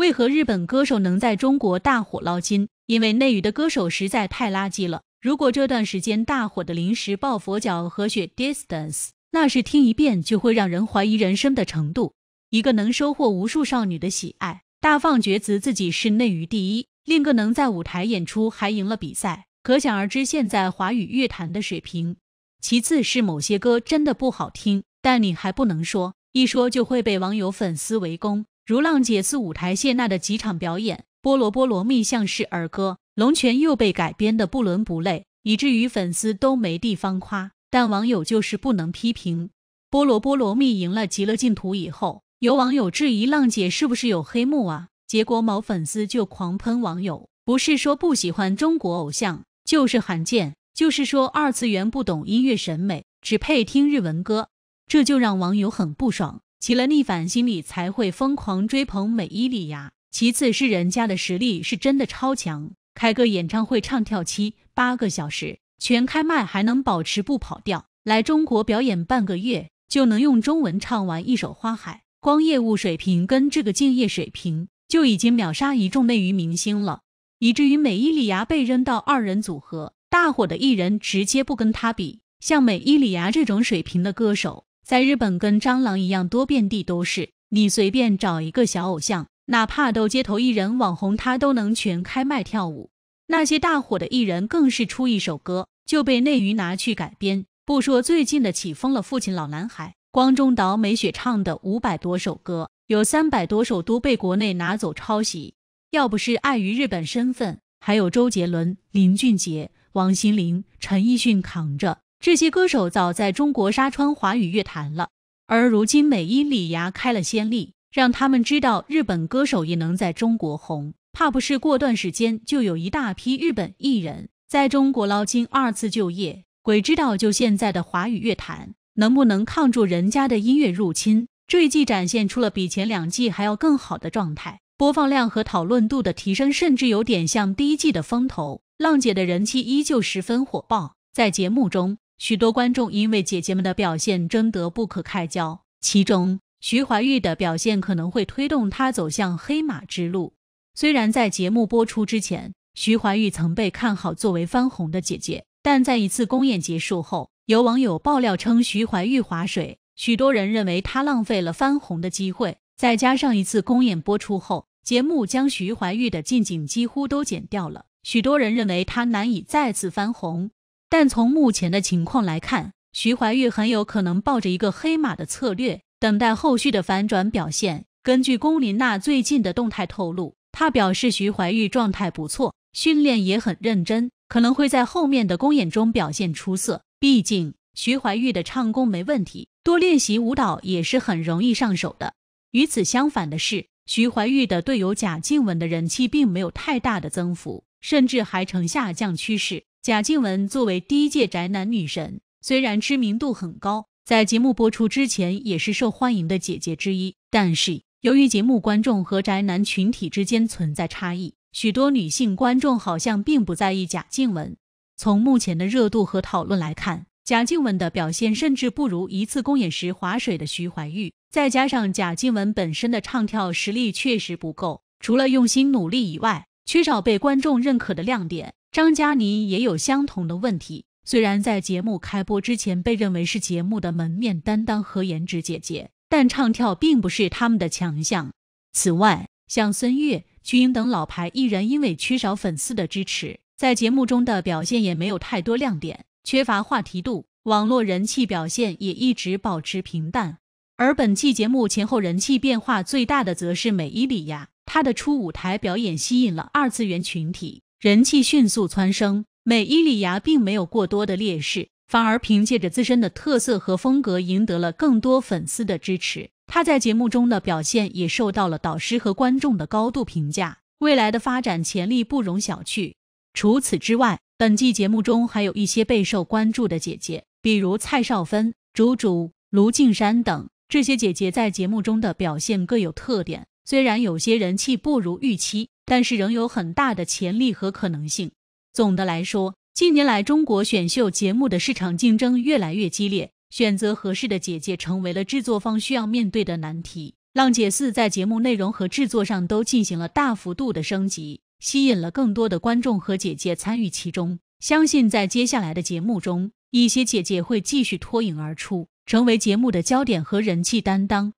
为何日本歌手能在中国大火捞金？因为内娱的歌手实在太垃圾了。如果这段时间大火的临时抱佛脚和雪 Distance，那是听一遍就会让人怀疑人生的程度。一个能收获无数少女的喜爱，大放厥词自己是内娱第一；另个能在舞台演出还赢了比赛，可想而知现在华语乐坛的水平。其次是某些歌真的不好听，但你还不能说，一说就会被网友粉丝围攻。如浪姐四舞台谢娜的几场表演，《菠萝菠萝蜜》像是儿歌，《龙泉》又被改编的不伦不类，以至于粉丝都没地方夸。但网友就是不能批评《菠萝菠萝蜜》赢了《极乐净土》以后，有网友质疑浪姐是不是有黑幕啊？结果某粉丝就狂喷网友，不是说不喜欢中国偶像，就是罕见，就是说二次元不懂音乐审美，只配听日文歌，这就让网友很不爽。起了逆反心理才会疯狂追捧美依礼芽，其次是人家的实力是真的超强，开个演唱会唱跳七八个小时，全开麦还能保持不跑调，来中国表演半个月就能用中文唱完一首《花海》，光业务水平跟这个敬业水平就已经秒杀一众内娱明星了，以至于美依礼芽被扔到二人组合大火的艺人直接不跟他比，像美依礼芽这种水平的歌手。在日本，跟蟑螂一样多，遍地都是。你随便找一个小偶像，哪怕都街头艺人、网红，他都能全开麦跳舞。那些大火的艺人更是出一首歌就被内娱拿去改编。不说最近的起风了、父亲、老男孩，光中岛美雪唱的五百多首歌，有三百多首都被国内拿走抄袭。要不是碍于日本身份，还有周杰伦、林俊杰、王心凌、陈奕迅扛着。这些歌手早在中国杀穿华语乐坛了，而如今美音里芽开了先例，让他们知道日本歌手也能在中国红，怕不是过段时间就有一大批日本艺人在中国捞金二次就业。鬼知道就现在的华语乐坛能不能抗住人家的音乐入侵？这一季展现出了比前两季还要更好的状态，播放量和讨论度的提升甚至有点像第一季的风头。浪姐的人气依旧十分火爆，在节目中。许多观众因为姐姐们的表现争得不可开交，其中徐怀钰的表现可能会推动她走向黑马之路。虽然在节目播出之前，徐怀钰曾被看好作为翻红的姐姐，但在一次公演结束后，有网友爆料称徐怀钰划水，许多人认为她浪费了翻红的机会。再加上一次公演播出后，节目将徐怀钰的近景几乎都剪掉了，许多人认为她难以再次翻红。但从目前的情况来看，徐怀钰很有可能抱着一个黑马的策略，等待后续的反转表现。根据龚琳娜最近的动态透露，她表示徐怀钰状态不错，训练也很认真，可能会在后面的公演中表现出色。毕竟徐怀钰的唱功没问题，多练习舞蹈也是很容易上手的。与此相反的是，徐怀钰的队友贾静雯的人气并没有太大的增幅，甚至还呈下降趋势。贾静雯作为第一届宅男女神，虽然知名度很高，在节目播出之前也是受欢迎的姐姐之一。但是，由于节目观众和宅男群体之间存在差异，许多女性观众好像并不在意贾静雯。从目前的热度和讨论来看，贾静雯的表现甚至不如一次公演时划水的徐怀钰。再加上贾静雯本身的唱跳实力确实不够，除了用心努力以外，缺少被观众认可的亮点。张嘉倪也有相同的问题，虽然在节目开播之前被认为是节目的门面担当和颜值姐姐，但唱跳并不是他们的强项。此外，像孙悦、瞿婧等老牌艺人因为缺少粉丝的支持，在节目中的表现也没有太多亮点，缺乏话题度，网络人气表现也一直保持平淡。而本期节目前后人气变化最大的则是美伊利亚，她的初舞台表演吸引了二次元群体。人气迅速蹿升，美依礼芽并没有过多的劣势，反而凭借着自身的特色和风格赢得了更多粉丝的支持。她在节目中的表现也受到了导师和观众的高度评价，未来的发展潜力不容小觑。除此之外，本季节目中还有一些备受关注的姐姐，比如蔡少芬、朱朱、卢靖姗等。这些姐姐在节目中的表现各有特点，虽然有些人气不如预期。但是仍有很大的潜力和可能性。总的来说，近年来中国选秀节目的市场竞争越来越激烈，选择合适的姐姐成为了制作方需要面对的难题。《浪姐四》在节目内容和制作上都进行了大幅度的升级，吸引了更多的观众和姐姐参与其中。相信在接下来的节目中，一些姐姐会继续脱颖而出，成为节目的焦点和人气担当。